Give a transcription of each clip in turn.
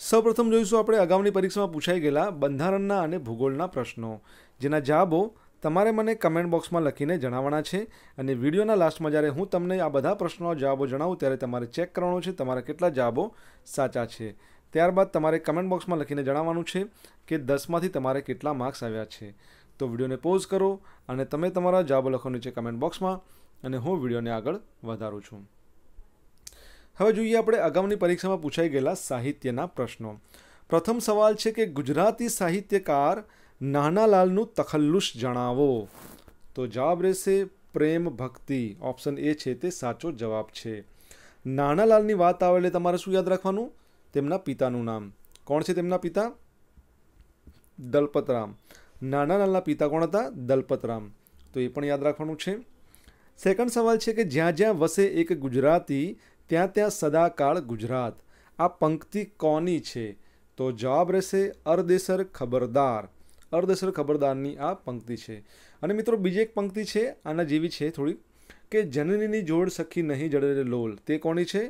સૌપ્રથમ જોઈશું આપણે અગાઉની પરીક્ષામાં પૂછાઈ ગયેલા બંધારણના અને ભૂગોળના પ્રશ્નો જેના જવાબો તમારે મને કમેન્ટ બોક્સમાં લખીને જણાવવાના છે અને વિડીયોના લાસ્ટમાં જ્યારે હું તમને આ બધા પ્રશ્નોના જવાબો જણાવું ત્યારે તમારે ચેક કરવાનો છે તમારા કેટલા જવાબો સાચા છે ત્યારબાદ તમારે કમેન્ટ બોક્સમાં લખીને જણાવવાનું છે કે દસમાંથી તમારે કેટલા માર્ક્સ આવ્યા છે તો વિડીયોને પોઝ કરો અને તમે તમારા જવાબો લખો નીચે કમેન્ટ બોક્સમાં અને હું વિડીયોને આગળ વધારું છું હવે જોઈએ આપણે અગાઉની પરીક્ષામાં પૂછાઈ ગયેલા સાહિત્યના પ્રશ્નો પ્રથમ સવાલ છે કે ગુજરાતી સાહિત્યકાર નાનાલાલનું તખલ્લુસ જણાવો તો જવાબ રહેશે પ્રેમ ભક્તિ ઓપ્શન એ છે તે સાચો જવાબ છે નાનાલાલની વાત આવે એટલે તમારે શું યાદ રાખવાનું તેમના પિતાનું નામ કોણ છે તેમના પિતા દલપતરામ નાનાલાલના પિતા કોણ હતા દલપતરામ તો એ પણ યાદ રાખવાનું છે સેકન્ડ સવાલ છે કે જ્યાં જ્યાં વસે એક ગુજરાતી ત્યાં ત્યાં સદાકાળ ગુજરાત આ પંક્તિ કોની છે તો જવાબ રહેશે અર્દેસર ખબરદાર અર્ધસર ખબરદારની આ પંક્તિ છે અને મિત્રો બીજી એક પંક્તિ છે આના જેવી છે થોડી કે જનનીની જોડ સખી નહીં જડરે લોલ તે કોની છે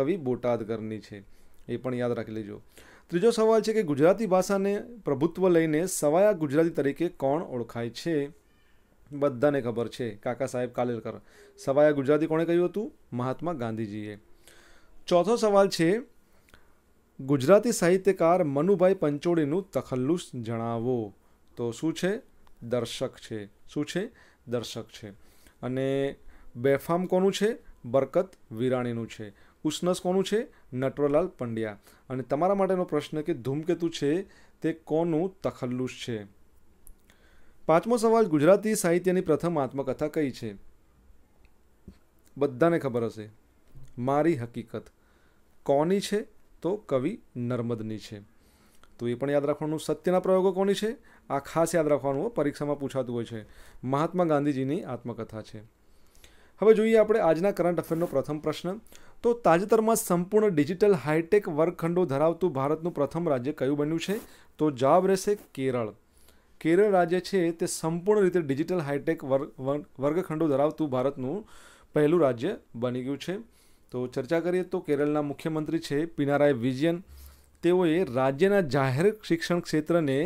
કવિ બોટાદકરની છે એ પણ યાદ રાખી લેજો ત્રીજો સવાલ છે કે ગુજરાતી ભાષાને પ્રભુત્વ લઈને સવાયા ગુજરાતી તરીકે કોણ ઓળખાય છે બધાને ખબર છે કાકા સાહેબ કાલેલકર સવાયા ગુજરાતી કોણે કહ્યું હતું મહાત્મા ગાંધીજીએ ચોથો સવાલ છે ગુજરાતી સાહિત્યકાર મનુભાઈ પંચોળીનું તખલ્લુસ જણાવો તો શું છે દર્શક છે શું છે દર્શક છે અને બેફામ કોનું છે બરકત વિરાણીનું છે ઉષ્ણસ કોનું છે નટવરલાલ પંડ્યા અને તમારા માટેનો પ્રશ્ન કે ધૂમકેતુ છે તે કોનું તખલ્લુસ છે પાંચમો સવાલ ગુજરાતી સાહિત્યની પ્રથમ આત્મકથા કઈ છે બધાને ખબર હશે મારી હકીકત કોની છે તો કવિ નર્મદની છે તો એ પણ યાદ રાખવાનું સત્યના પ્રયોગો કોની છે આ ખાસ યાદ રાખવાનું પરીક્ષામાં પૂછાતું હોય છે મહાત્મા ગાંધીજીની આત્મકથા છે હવે જોઈએ આપણે આજના કરંટ અફેરનો પ્રથમ પ્રશ્ન તો તાજેતરમાં સંપૂર્ણ ડિજિટલ હાઈટેક વર્ગખંડો ધરાવતું ભારતનું પ્રથમ રાજ્ય કયું બન્યું છે તો જવાબ રહેશે કેરળ કેરળ રાજ્ય છે તે સંપૂર્ણ રીતે ડિજિટલ હાઈટેક વર્ગખંડો ધરાવતું ભારતનું પહેલું રાજ્ય બની ગયું છે તો ચર્ચા કરીએ તો કેરળના મુખ્યમંત્રી છે પિનારાય વિજયન તેઓએ રાજ્યના જાહેર શિક્ષણ ક્ષેત્રને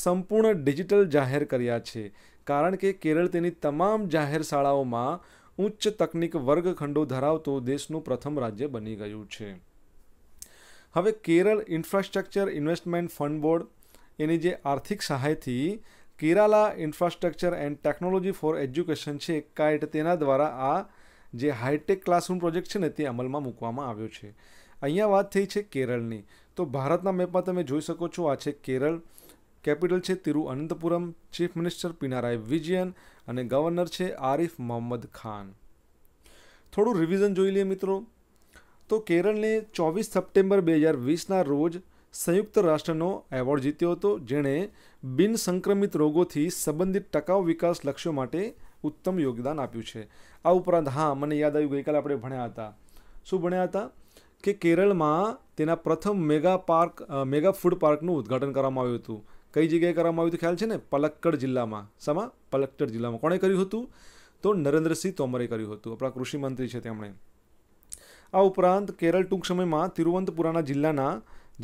સંપૂર્ણ ડિજિટલ જાહેર કર્યા છે કારણ કે કેરળ તેની તમામ જાહેર શાળાઓમાં ઉચ્ચ તકનિક વર્ગખંડો ધરાવતો દેશનું પ્રથમ રાજ્ય બની ગયું છે હવે Kerala infrastructure investment fund board એની જે આર્થિક સહાયથી Kerala infrastructure and technology for education છે કાઇટ તેના દ્વારા આ જે હાઈટેક ક્લાસરૂમ પ્રોજેક્ટ છે ને તે અમલમાં મૂકવામાં આવ્યો છે અહીંયા વાત થઈ છે કેરળની તો ભારતના મેપમાં તમે જોઈ શકો છો આ છે કેરળ કેપિટલ છે તિરુઅનંતપુરમ ચીફ મિનિસ્ટર પિનારાય વિજયન અને ગવર્નર છે આરિફ મોહમ્મદ ખાન થોડું રિવિઝન જોઈ લઈએ મિત્રો તો કેરળને ચોવીસ સપ્ટેમ્બર બે હજાર વીસના રોજ સંયુક્ત રાષ્ટ્રનો એવોર્ડ જીત્યો હતો જેણે બિન સંક્રમિત રોગોથી સંબંધિત ટકાઉ વિકાસ લક્ષ્યો માટે ઉત્તમ યોગદાન આપ્યું છે આ ઉપરાંત હા મને યાદ આવ્યું ગઈકાલે આપણે ભણ્યા હતા શું ભણ્યા હતા કે કેરળમાં તેના પ્રથમ મેગા પાર્ક મેગા ફૂડ પાર્કનું ઉદ્ઘાટન કરવામાં આવ્યું હતું કઈ જગ્યાએ કરવામાં આવ્યું હતું ખ્યાલ છે ને પલક્કડ જિલ્લામાં સમા પલક્કડ જિલ્લામાં કોણે કર્યું હતું તો નરેન્દ્રસિંહ તોમરે કર્યું હતું આપણા કૃષિ મંત્રી છે તેમણે આ ઉપરાંત કેરળ ટૂંક સમયમાં તિરુવંતપુરાના જિલ્લાના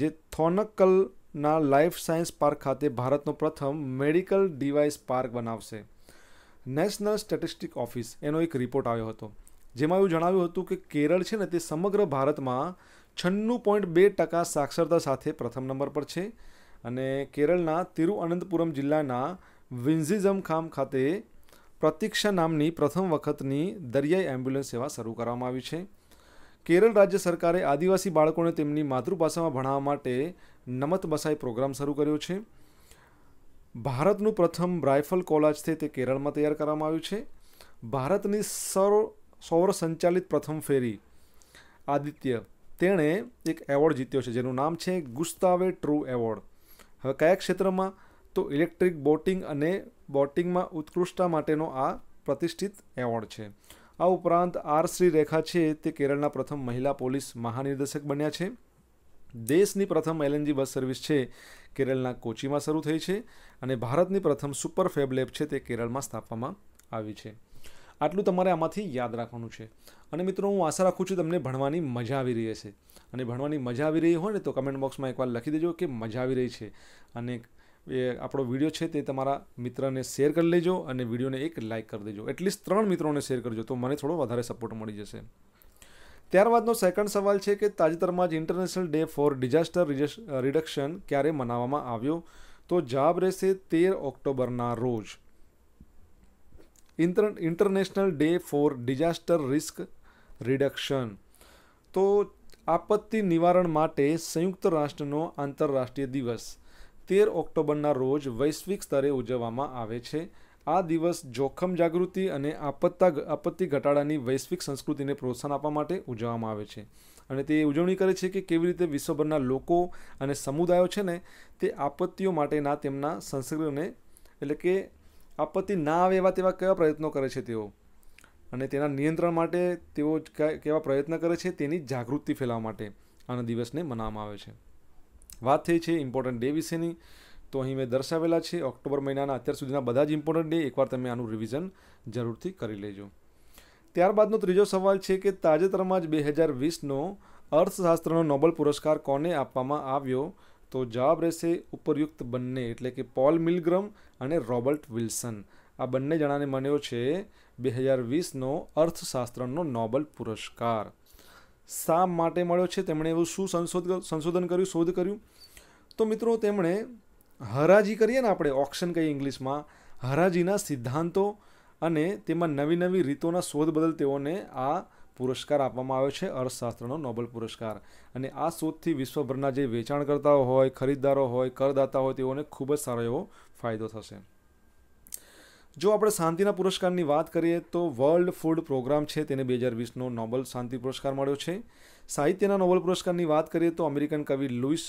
જે થોનક્કલના લાઈફ સાયન્સ પાર્ક ખાતે ભારતનો પ્રથમ મેડિકલ ડિવાઇસ પાર્ક બનાવશે નેશનલ સ્ટેટિસ્ટિક ઓફિસ એનો એક રિપોર્ટ આવ્યો હતો જેમાં એવું જણાવ્યું હતું કે કેરળ છે ને તે સમગ્ર ભારતમાં છન્નું પોઈન્ટ બે ટકા સાક્ષરતા સાથે પ્રથમ નંબર પર છે અને કેરળના તિરુઅનંતપુરમ જિલ્લાના વિન્ઝિઝમ ખામ ખાતે પ્રતિક્ષા નામની પ્રથમ વખતની દરિયાઈ એમ્બ્યુલન્સ સેવા શરૂ કરવામાં આવી છે કેરળ રાજ્ય સરકારે આદિવાસી બાળકોને તેમની માતૃભાષામાં ભણાવવા માટે નમત બસાઈ પ્રોગ્રામ શરૂ કર્યો છે ભારતનું પ્રથમ રાઇફલ કોલાજ છે તે કેરળમાં તૈયાર કરવામાં આવ્યું છે ભારતની સૌર સૌર સંચાલિત પ્રથમ ફેરી આદિત્ય તેણે એક એવોર્ડ જીત્યો છે જેનું નામ છે ગુસ્તાવે ટ્રુ એવોર્ડ હવે કયા ક્ષેત્રમાં તો ઇલેક્ટ્રિક બોટિંગ અને બોટિંગમાં ઉત્કૃષ્ટતા માટેનો આ પ્રતિષ્ઠિત એવોર્ડ છે આ ઉપરાંત આર શ્રી રેખા છે તે કેરળના પ્રથમ મહિલા પોલીસ મહાનિર્દેશક બન્યા છે દેશની પ્રથમ એલએનજી બસ સર્વિસ છે કેરળના કોચીમાં શરૂ થઈ છે અને ભારતની પ્રથમ સુપર ફેબ લેબ છે તે કેરળમાં સ્થાપવામાં આવી છે આટલું તમારે આમાંથી યાદ રાખવાનું છે અને મિત્રો હું આશા રાખું છું તમને ભણવાની મજા આવી રહી છે અને ભણવાની મજા આવી રહી હોય ને તો કમેન્ટ બોક્સમાં એકવાર લખી દેજો કે મજા આવી રહી છે અને એ આપણો વિડીયો છે તે તમારા મિત્રને શેર કરી લેજો અને વિડીયોને એક લાઇક કરી દેજો એટલીસ્ટ ત્રણ મિત્રોને શેર કરજો તો મને થોડો વધારે સપોર્ટ મળી જશે ત્યારબાદનો સેકન્ડ સવાલ છે કે તાજેતરમાં જ international day for disaster reduction ક્યારે મનાવવામાં આવ્યો તો જવાબ રહેશે તેર ઓક્ટોબરના રોજ international day for disaster risk reduction તો આપત્તિ નિવારણ માટે સંયુક્ત રાષ્ટ્રનો આંતરરાષ્ટ્રીય દિવસ તેર ઓક્ટોબરના રોજ વૈશ્વિક સ્તરે ઉજવવામાં આવે છે આ દિવસ જોખમ જાગૃતિ અને આપત્તા આપત્તિ ઘટાડાની વૈશ્વિક સંસ્કૃતિને પ્રોત્સાહન આપવા માટે ઉજવવામાં આવે છે અને તે ઉજવણી કરે છે કે કેવી રીતે વિશ્વભરના લોકો અને સમુદાયો છે ને તે આપત્તિઓ માટેના તેમના સંસ્કૃતિને એટલે કે આપત્તિ ના આવે એવા તેવા કયા પ્રયત્નો કરે છે તેઓ અને તેના નિયંત્રણ માટે તેઓ કેવા પ્રયત્ન કરે છે તેની જાગૃતિ ફેલાવવા માટે આના દિવસને મનાવવામાં આવે છે વાત થઈ છે ઇમ્પોર્ટન્ટ ડે વિશેની તો અહીં મેં દર્શાવેલા છે ઓક્ટોબર મહિનાના અત્યાર સુધીના બધા જ ઇમ્પોર્ટન્ટ ડે એકવાર તમે આનું રિવિઝન જરૂરથી કરી લેજો ત્યારબાદનો ત્રીજો સવાલ છે કે તાજેતરમાં જ બે હજાર વીસનો અર્થશાસ્ત્રનો નોબલ પુરસ્કાર કોને આપવામાં આવ્યો તો જવાબ રહેશે ઉપરયુક્ત બંને એટલે કે પોલ મિલગ્રમ અને રોબર્ટ વિલ્સન આ બંને જણાને મળ્યો છે બે હજાર વીસનો અર્થશાસ્ત્રનો નોબલ પુરસ્કાર શા માટે મળ્યો છે તેમણે એવું શું સંશોધ સંશોધન કર્યું શોધ કર્યું તો મિત્રો તેમણે હરાજી કરીએ ને આપણે ઓક્શન કહીએ ઇંગ્લિશમાં હરાજીના સિદ્ધાંતો અને તેમાં નવી નવી રીતોના શોધ બદલ તેઓને આ પુરસ્કાર આપવામાં આવ્યો છે અર્થશાસ્ત્રનો નોબલ પુરસ્કાર અને આ શોધથી વિશ્વભરના જે વેચાણકર્તાઓ હોય ખરીદદારો હોય કરદાતા હોય તેઓને ખૂબ જ સારો એવો ફાયદો થશે જો આપણે શાંતિના પુરસ્કારની વાત કરીએ તો વર્લ્ડ ફૂડ પ્રોગ્રામ છે તેને બે હજાર વીસનો નોબલ શાંતિ પુરસ્કાર મળ્યો છે સાહિત્યના નોબલ પુરસ્કારની વાત કરીએ તો અમેરિકન કવિ લુઈસ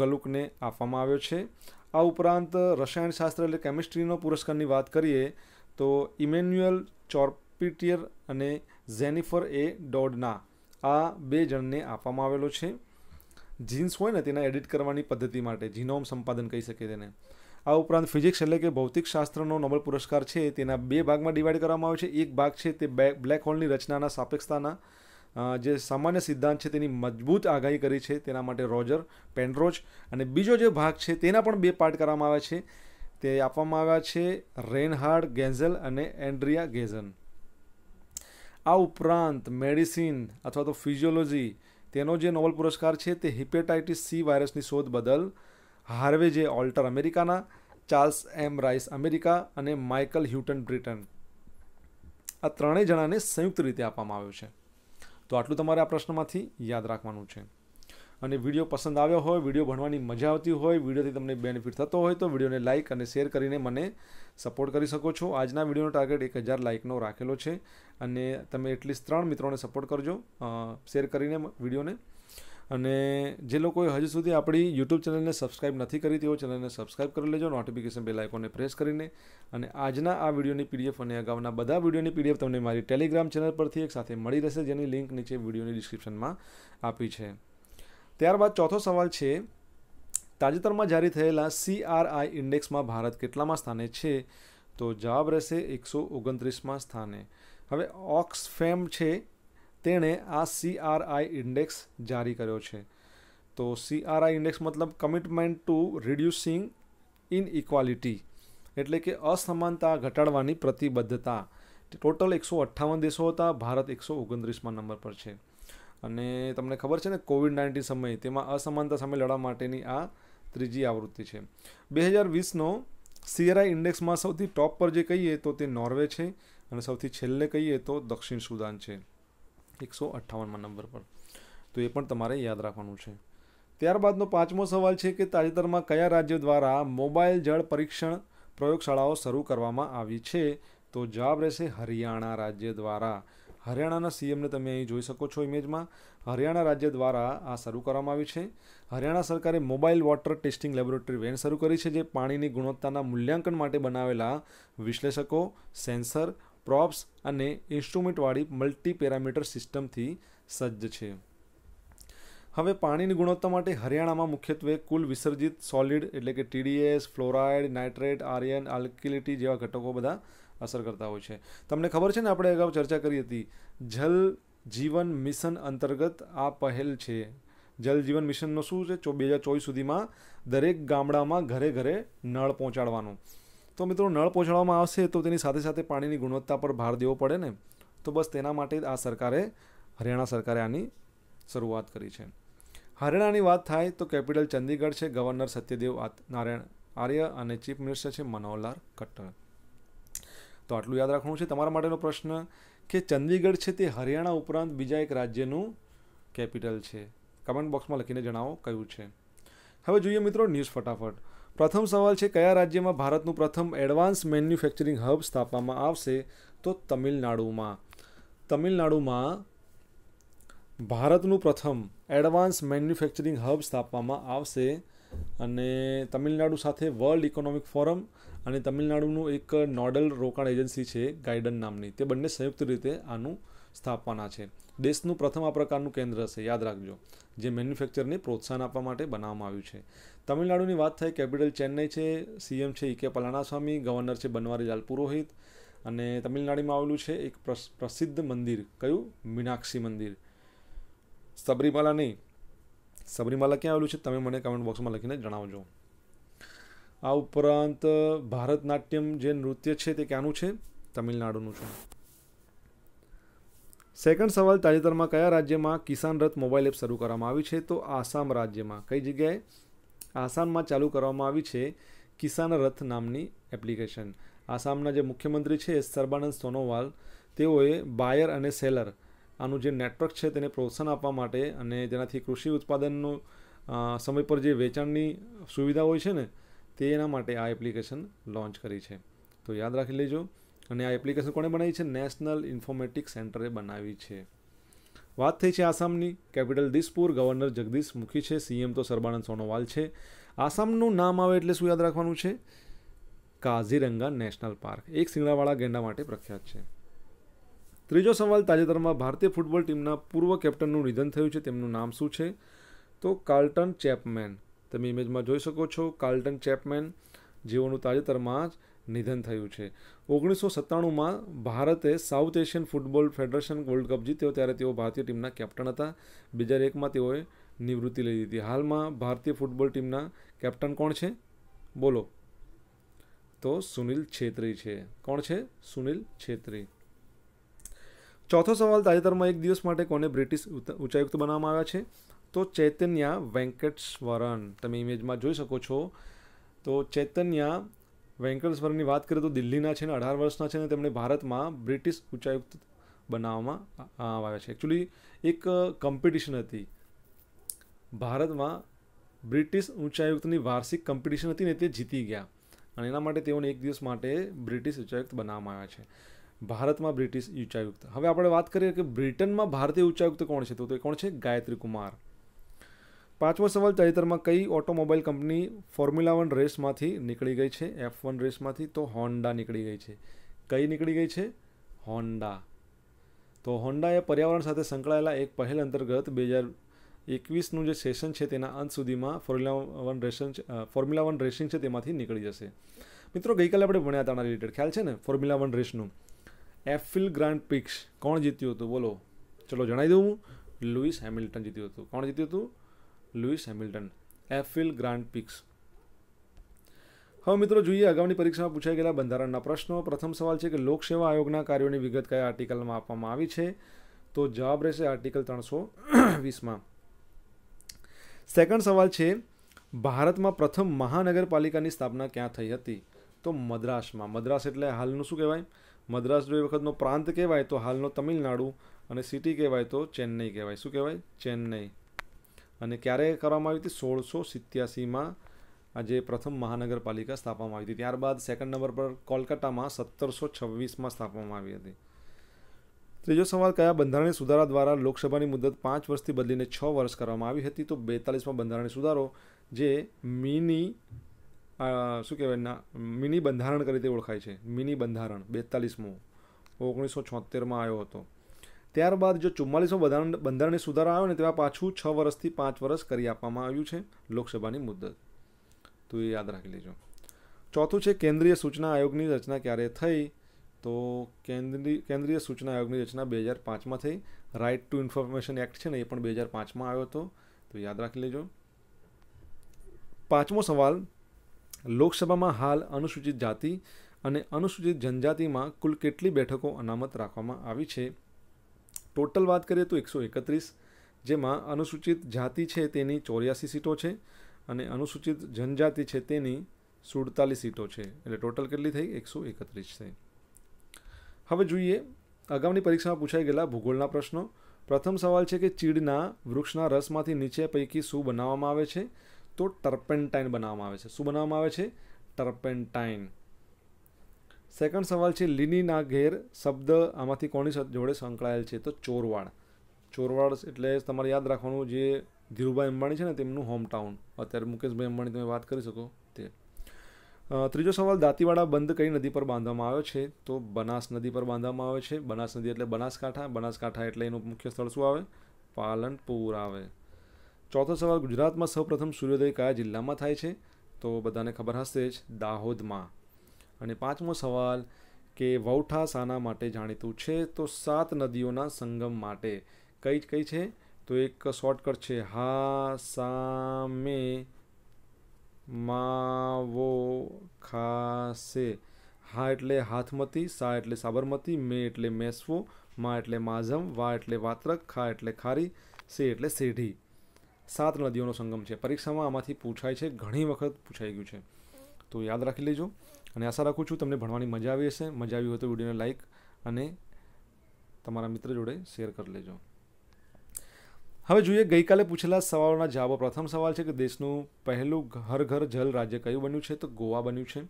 ગલુકને આપવામાં આવ્યો છે આ ઉપરાંત રસાયણશાસ્ત્ર એટલે કેમિસ્ટ્રીનો પુરસ્કારની વાત કરીએ તો ઇમેન્યુઅલ ચોર્પિટિયર અને ઝેનિફર એ ડોડના આ બે જણને આપવામાં આવેલો છે જીન્સ હોય ને તેના એડિટ કરવાની પદ્ધતિ માટે જીનોમ સંપાદન કહી શકે તેને આ ઉપરાંત ફિઝિક્સ એટલે કે ભૌતિકશાસ્ત્રનો નોબલ પુરસ્કાર છે તેના બે ભાગમાં ડિવાઈડ કરવામાં આવ્યો છે એક ભાગ છે તે બ્લેક હોલની રચનાના સાપેક્ષતાના જે સામાન્ય સિદ્ધાંત છે તેની મજબૂત આગાહી કરી છે તેના માટે રોજર પેન્ડ્રોચ અને બીજો જે ભાગ છે તેના પણ બે પાર્ટ કરવામાં આવ્યા છે તે આપવામાં આવ્યા છે રેનહાર્ડ ગેન્ઝલ અને એન્ડ્રિયા ગેઝન આ ઉપરાંત મેડિસિન અથવા તો ફિઝિયોલોજી તેનો જે નોબલ પુરસ્કાર છે તે હિપેટાઇટિસ સી વાયરસની શોધ બદલ હાર્વે જે ઓલ્ટર અમેરિકાના ચાર્લ્સ એમ રાઇસ અમેરિકા અને માઇકલ હ્યુટન બ્રિટન આ ત્રણેય જણાને સંયુક્ત રીતે આપવામાં આવ્યો છે તો આટલું તમારે આ પ્રશ્નમાંથી યાદ રાખવાનું છે અને વિડીયો પસંદ આવ્યો હોય વિડીયો ભણવાની મજા આવતી હોય વિડીયોથી તમને બેનિફિટ થતો હોય તો વિડીયોને લાઇક અને શેર કરીને મને સપોર્ટ કરી શકો છો આજના વિડીયોનો ટાર્ગેટ એક હજાર લાઇકનો રાખેલો છે અને તમે એટલીસ્ટ ત્રણ મિત્રોને સપોર્ટ કરજો શેર કરીને વિડીયોને અને જે લોકોએ હજુ સુધી આપણી યુટ્યુબ ચેનલને સબસ્ક્રાઇબ નથી કરી તેઓ ચેનલને સબસ્ક્રાઇબ કરી લેજો નોટિફિકેશન બેલ આઇકોનને પ્રેસ કરીને અને આજના આ વિડીયોની પીડીએફ અને અગાઉના બધા વિડીયોની પીડીએફ તમને મારી ટેલિગ્રામ ચેનલ પરથી એક સાથે મળી રહેશે જેની લિંક નીચે વિડીયોની ડિસ્ક્રિપ્શનમાં આપી છે ત્યારબાદ ચોથો સવાલ છે તાજેતરમાં જારી થયેલા સીઆરઆઈ ઇન્ડેક્સમાં ભારત કેટલામાં સ્થાને છે તો જવાબ રહેશે એકસો ઓગણત્રીસમાં સ્થાને હવે ઓક્સફેમ છે તેણે આ સીઆરઆઈ ઇન્ડેક્સ જારી કર્યો છે તો સીઆરઆઈ ઇન્ડેક્સ મતલબ કમિટમેન્ટ ટુ રિડ્યુસિંગ ઇનઇક્વાલિટી એટલે કે અસમાનતા ઘટાડવાની પ્રતિબદ્ધતા ટોટલ એકસો અઠ્ઠાવન દેશો હતા ભારત એકસો ઓગણત્રીસમાં નંબર પર છે અને તમને ખબર છે ને કોવિડ નાઇન્ટીન સમયે તેમાં અસમાનતા સામે લડવા માટેની આ ત્રીજી આવૃત્તિ છે બે હજાર વીસનો સીઆરઆઈ ઇન્ડેક્સમાં સૌથી ટોપ પર જે કહીએ તો તે નોર્વે છે અને સૌથી છેલ્લે કહીએ તો દક્ષિણ સુદાન છે એકસો અઠ્ઠાવનમાં નંબર પર તો એ પણ તમારે યાદ રાખવાનું છે ત્યારબાદનો પાંચમો સવાલ છે કે તાજેતરમાં કયા રાજ્ય દ્વારા મોબાઈલ જળ પરીક્ષણ પ્રયોગશાળાઓ શરૂ કરવામાં આવી છે તો જવાબ રહેશે હરિયાણા રાજ્ય દ્વારા હરિયાણાના સીએમને તમે અહીં જોઈ શકો છો ઇમેજમાં હરિયાણા રાજ્ય દ્વારા આ શરૂ કરવામાં આવી છે હરિયાણા સરકારે mobile water testing laboratory van શરૂ કરી છે જે પાણીની ગુણવત્તાના મૂલ્યાંકન માટે બનાવેલા વિશ્લેષકો સેન્સર પ્રોપ્સ અને ઇન્સ્ટ્રુમેન્ટવાળી મલ્ટી પેરામીટર સિસ્ટમથી સજ્જ છે હવે પાણીની ગુણવત્તા માટે હરિયાણામાં મુખ્યત્વે કુલ વિસર્જિત સોલિડ એટલે કે TDS fluoride nitrate iron alkalinity જેવા ઘટકો બધા અસર કરતા હોય છે તમને ખબર છે ને આપણે અગાઉ ચર્ચા કરી હતી જલ જીવન મિશન અંતર્ગત આ પહેલ છે જલ જીવન મિશનનો શું છે બે હજાર ચોવીસ સુધીમાં દરેક ગામડામાં ઘરે ઘરે નળ પહોંચાડવાનું તો મિત્રો નળ પહોંચાડવામાં આવશે તો તેની સાથે સાથે પાણીની ગુણવત્તા પર ભાર દેવો પડે ને તો બસ તેના માટે આ સરકારે હરિયાણા સરકારે આની શરૂઆત કરી છે હરિયાણાની વાત થાય તો કેપિટલ ચંદીગઢ છે ગવર્નર સત્યદેવ નારાયણ આર્ય અને ચીફ મિનિસ્ટર છે મનોહરલાલ કટ્ટર તો આટલું યાદ રાખવાનું છે તમારા માટેનો પ્રશ્ન કે ચંદીગઢ છે તે હરિયાણા ઉપરાંત બીજા એક રાજ્યનું કેપિટલ છે કમેન્ટ બોક્સમાં લખીને જણાવો કયું છે હવે જોઈએ મિત્રો ન્યૂઝ ફટાફટ પ્રથમ સવાલ છે કયા રાજ્યમાં ભારતનું પ્રથમ એડવાન્સ મેન્યુફેક્ચરિંગ હબ સ્થાપવામાં આવશે તો તમિલનાડુમાં તમિલનાડુમાં ભારતનું પ્રથમ એડવાન્સ મેન્યુફેક્ચરિંગ હબ સ્થાપવામાં આવશે અને તમિલનાડુ સાથે વર્લ્ડ ઇકોનોમિક ફોરમ અને તમિલનાડુનું એક નોડલ રોકાણ એજન્સી છે ગાઇડન નામની તે બંને સંયુક્ત રીતે આનું સ્થાપવાના છે દેશનું પ્રથમ આ પ્રકારનું કેન્દ્ર હશે યાદ રાખજો જે મેન્યુફેક્ચરને પ્રોત્સાહન આપવા માટે બનાવવામાં આવ્યું છે તમિલનાડુની વાત થાય કેપિટલ ચેન્નઈ છે સીએમ છે ઈકે પલાણાસ્વામી ગવર્નર છે બનવારીલાલ પુરોહિત અને તમિલનાડુમાં આવેલું છે એક પ્રસિદ્ધ મંદિર કયું મીનાક્ષી મંદિર સબરીમાલા નહીં સબરીમાલા ક્યાં આવેલું છે તમે મને કમેન્ટ બોક્સમાં લખીને જણાવજો આ ઉપરાંત ભારતનાટ્યમ જે નૃત્ય છે તે ક્યાંનું છે તમિલનાડુનું છે સેકન્ડ સવાલ તાજેતરમાં કયા રાજ્યમાં કિસાન રથ મોબાઈલ એપ શરૂ કરવામાં આવી છે તો આસામ રાજ્યમાં કઈ જગ્યાએ આસામમાં ચાલુ કરવામાં આવી છે કિસાન રથ નામની એપ્લિકેશન આસામના જે મુખ્યમંત્રી છે સર્બાનંદ સોનોવાલ તેઓએ બાયર અને સેલર આનું જે નેટવર્ક છે તેને પ્રોત્સાહન આપવા માટે અને જેનાથી કૃષિ ઉત્પાદનનું સમય પર જે વેચાણની સુવિધા હોય છે ને તેના માટે આ એપ્લિકેશન લોન્ચ કરી છે તો યાદ રાખી લેજો અને આ એપ્લિકેશન કોણે બનાવી છે નેશનલ ઇન્ફોર્મેટિક સેન્ટરે બનાવી છે વાત થઈ છે આસામની કેપિટલ દિસપુર ગવર્નર જગદીશ મુખી છે સીએમ તો સર્બાનંદ સોનોવાલ છે આસામનું નામ આવે એટલે શું યાદ રાખવાનું છે કાઝીરંગા નેશનલ પાર્ક એક સિંગડાવાળા ગેંડા માટે પ્રખ્યાત છે ત્રીજો સવાલ તાજેતરમાં ભારતીય ફૂટબોલ ટીમના પૂર્વ કેપ્ટનનું નિધન થયું છે તેમનું નામ શું છે તો કાર્લટન ચેપમેન તમે ઇમેજમાં જોઈ શકો છો કાર્લટન ચેપમેન જેઓનું તાજેતરમાં જ નિધન થયું છે ઓગણીસો સત્તાણુંમાં ભારતે South Asian football federation world cup જીત્યો ત્યારે તેઓ ભારતીય ટીમના કેપ્ટન હતા બે હજાર એકમાં તેઓએ નિવૃત્તિ લઈ લીધી હાલમાં ભારતીય ફૂટબોલ ટીમના કેપ્ટન કોણ છે બોલો તો સુનિલ છેત્રી છે કોણ છે સુનિલ છેત્રી ચોથો સવાલ તાજેતરમાં એક દિવસ માટે કોને બ્રિટિશ ઉચ્ચાયુક્ત બનાવવામાં આવ્યા છે તો ચૈતન્યા વેંકટેશ્વરન તમે ઇમેજમાં જોઈ શકો છો તો ચૈતન્યા વેંકટેશ્વરની વાત કરીએ તો દિલ્હીના છે ને અઢાર વર્ષના છે ને તેમણે ભારતમાં બ્રિટિશ ઉચ્ચાયુક્ત બનાવવામાં આવ્યા છે એકચ્યુઅલી એક કોમ્પિટિશન હતી ભારતમાં બ્રિટિશ ઉચ્ચાયુક્તની વાર્ષિક કોમ્પિટિશન હતી ને તે જીતી ગયા અને એના માટે તેઓને એક દિવસ માટે બ્રિટિશ ઉચ્ચાયુક્ત બનાવવામાં આવ્યા છે ભારતમાં બ્રિટિશ ઉચ્ચાયુક્ત હવે આપણે વાત કરીએ કે બ્રિટનમાં ભારતીય ઉચ્ચાયુક્ત કોણ છે તો તે કોણ છે ગાયત્રી કુમાર પાંચમો સવાલ તાજેતરમાં કઈ ઓટોમોબાઈલ કંપની ફોર્મ્યુલા વન રેસમાંથી નીકળી ગઈ છે એફ વન રેસમાંથી તો હોન્ડા નીકળી ગઈ છે કઈ નીકળી ગઈ છે હોન્ડા તો હોન્ડાએ પર્યાવરણ સાથે સંકળાયેલા એક પહેલ અંતર્ગત બે હજાર એકવીસનું જે સેશન છે તેના અંત સુધીમાં ફોર્મ્યુલા વન રેસન ફોર્મ્યુલા વન રેસિંગ છે તેમાંથી નીકળી જશે મિત્રો ગઈકાલે આપણે ભણ્યા હતા રિલેટેડ ખ્યાલ છે ને ફોર્મ્યુલા વન રેસનું એફિલ ગ્રાન્ડ પિક્સ કોણ જીત્યું હતું બોલો ચલો જણાવી દઉં હું લુઈસ હેમિલ્ટન જીત્યું હતું કોણ જીત્યું હતું Lewis Hamilton Eifel grand prix હવે મિત્રો જોઈએ અગાઉની પરીક્ષામાં પૂછાઈ ગયેલા બંધારણના પ્રશ્નો પ્રથમ સવાલ છે કે લોકસેવા આયોગના કાર્યોની વિગત કયા આર્ટિકલમાં આપવામાં આવી છે તો જવાબ રહેશે આર્ટિકલ ત્રણસો વીસમાં સેકન્ડ સવાલ છે ભારતમાં પ્રથમ મહાનગરપાલિકાની સ્થાપના ક્યાં થઈ હતી તો મદ્રાસમાં મદ્રાસ એટલે હાલનું શું કહેવાય મદ્રાસ જો એ વખતનો પ્રાંત કહેવાય તો હાલનો તમિલનાડુ અને સિટી કહેવાય તો ચેન્નઈ કહેવાય શું કહેવાય ચેન્નઈ અને ક્યારે કરવામાં આવી હતી સોળસો સિત્યાસીમાં આજે પ્રથમ મહાનગરપાલિકા સ્થાપવામાં આવી હતી ત્યારબાદ સેકન્ડ નંબર પર કોલકાતામાં સત્તરસો છવ્વીસમાં સ્થાપવામાં આવી હતી ત્રીજો સવાલ કયા બંધારણીય સુધારા દ્વારા લોકસભાની મુદત પાંચ વર્ષથી બદલીને છ વર્ષ કરવામાં આવી હતી તો બેતાલીસમાં બંધારણીય સુધારો જે મિની શું કહેવાય ના મિની બંધારણ તરીકે ઓળખાય છે મિની બંધારણ બેતાલીસમો ઓગણીસો છોતેરમાં આવ્યો હતો ત્યારબાદ જો ચુમ્માલીસો બંધારણની સુધારો આવ્યો ને તેમાં પાછું છ વર્ષથી પાંચ વર્ષ કરી આપવામાં આવ્યું છે લોકસભાની મુદ્દત તો એ યાદ રાખી લેજો ચોથું છે કેન્દ્રીય સૂચના આયોગની રચના ક્યારે થઈ તો કેન્દ્રીય કેન્દ્રીય સૂચના આયોગની રચના બે હજાર પાંચમાં થઈ રાઇટ ટુ ઇન્ફોર્મેશન એક્ટ છે ને એ પણ બે હજાર પાંચમાં આવ્યો હતો તો યાદ રાખી લેજો પાંચમો સવાલ લોકસભામાં હાલ અનુસૂચિત જાતિ અને અનુસૂચિત જનજાતિમાં કુલ કેટલી બેઠકો અનામત રાખવામાં આવી છે ટોટલ વાત કરીએ તો એકસો એકત્રીસ જેમાં અનુસૂચિત જાતિ છે તેની ચોર્યાસી સીટો છે અને અનુસૂચિત જનજાતિ છે તેની સુડતાલીસ સીટો છે એટલે ટોટલ કેટલી થઈ એકસો એકત્રીસ છે હવે જોઈએ અગાઉની પરીક્ષામાં પૂછાઈ ગયેલા ભૂગોળના પ્રશ્નો પ્રથમ સવાલ છે કે ચીડના વૃક્ષના રસમાંથી નીચે પૈકી શું બનાવવામાં આવે છે તો ટર્પેન્ટાઇન બનાવવામાં આવે છે શું બનાવવામાં આવે છે ટર્પેન્ટાઇન સેકન્ડ સવાલ છે લીનીના ઘેર શબ્દ આમાંથી કોની જોડે સંકળાયેલ છે તો ચોરવાડ ચોરવાડ એટલે તમારે યાદ રાખવાનું જે ધીરુભાઈ અંબાણી છે ને તેમનું હોમટાઉન અત્યારે મુકેશભાઈ અંબાણી તમે વાત કરી શકો તે ત્રીજો સવાલ દાંતીવાડા બંધ કઈ નદી પર બાંધવામાં આવ્યો છે તો બનાસ નદી પર બાંધવામાં આવે છે બનાસ નદી એટલે બનાસકાંઠા બનાસકાંઠા એટલે એનું મુખ્ય સ્થળ શું આવે પાલનપુર આવે ચોથો સવાલ ગુજરાતમાં સૌપ્રથમ સૂર્યોદય કયા જિલ્લામાં થાય છે તો બધાને ખબર હશે જ દાહોદમાં અને પાંચમો સવાલ કે વૌઠા શાના માટે જાણીતું છે તો સાત નદીઓના સંગમ માટે કઈ કઈ છે તો એક શોર્ટકટ છે હા સામે માવો ખાસે હા એટલે હાથમતી સા એટલે સાબરમતી મે એટલે મેસવો મા એટલે માઝમ વા એટલે વાત્રક ખા એટલે ખારી સે એટલે સેઢી સાત નદીઓનો સંગમ છે પરીક્ષામાં આમાંથી પૂછાય છે ઘણી વખત પૂછાઈ ગયું છે તો યાદ રાખી લેજો અને આશા રાખું છું તમને ભણવાની મજા આવી હશે મજા આવી હોય તો વિડીયોને લાઇક અને તમારા મિત્ર જોડે શેર કરી લેજો હવે જોઈએ ગઈકાલે પૂછેલા સવાલોના જવાબો પ્રથમ સવાલ છે કે દેશનું પહેલું ઘર ઘર જલ રાજ્ય કયું બન્યું છે તો ગોવા બન્યું છે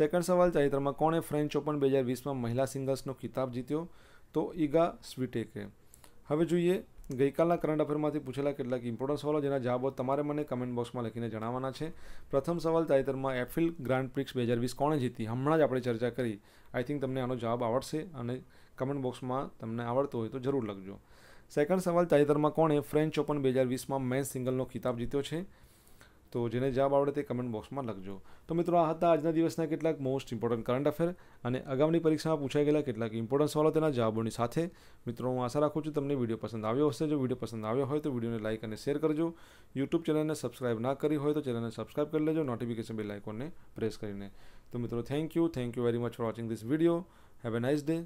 સેકન્ડ સવાલ ચારિત્રમાં કોણે ફ્રેન્ચ ઓપન બે હજાર વીસમાં મહિલા સિંગલ્સનો ખિતાબ જીત્યો તો ઈગા સ્વીટેકે હવે જોઈએ ગઈકાલના કરંટ અફેરમાંથી પૂછેલા કેટલાક ઇમ્પોર્ટન્ટ સવાલો જેના જવાબો તમારે મને કમેન્ટ બોક્સમાં લખીને જણાવવાના છે પ્રથમ સવાલ તાજેતરમાં એફિલ ગ્રાન્ડ પ્રિક્સ બે હજાર વીસ કોણે જીતી હમણાં જ આપણે ચર્ચા કરી આઈ થિંક તમને આનો જવાબ આવડશે અને કમેન્ટ બોક્સમાં તમને આવડતો હોય તો જરૂર લખજો સેકન્ડ સવાલ તાજેતરમાં કોણે ફ્રેન્ચ ઓપન બે હજાર વીસમાં મેન સિંગલનો ખિતાબ જીત્યો છે તો જેને જવાબ આવડે તે કમેન્ટ બોક્સમાં લખજો તો મિત્રો આ હતા આજના દિવસના કેટલાક મોસ્ટ ઇમ્પોર્ટન્ટ કરંટ અફેર અને આગામી પરીક્ષામાં પૂછાઈ ગયેલા કેટલાક ઇમ્પોર્ટન્ટ સવાલો તેના જવાબોની સાથે મિત્રો હું આશા રાખું છું તમને વિડીયો પસંદ આવ્યો હશે જો વિડીયો પસંદ આવ્યો હોય તો વિડીયોને લાઇક અને શેર કરજો યુટ્યુબ ચેનલને સબસ્ક્રાઇબ ના કરી હોય તો ચેનલને સબસ્ક્રાઇબ કરી લેજો નોટિફિકેશન બેલ આઇકોનને પ્રેસ કરીને તો મિત્રો thank you thank you very much for watching this video have a nice day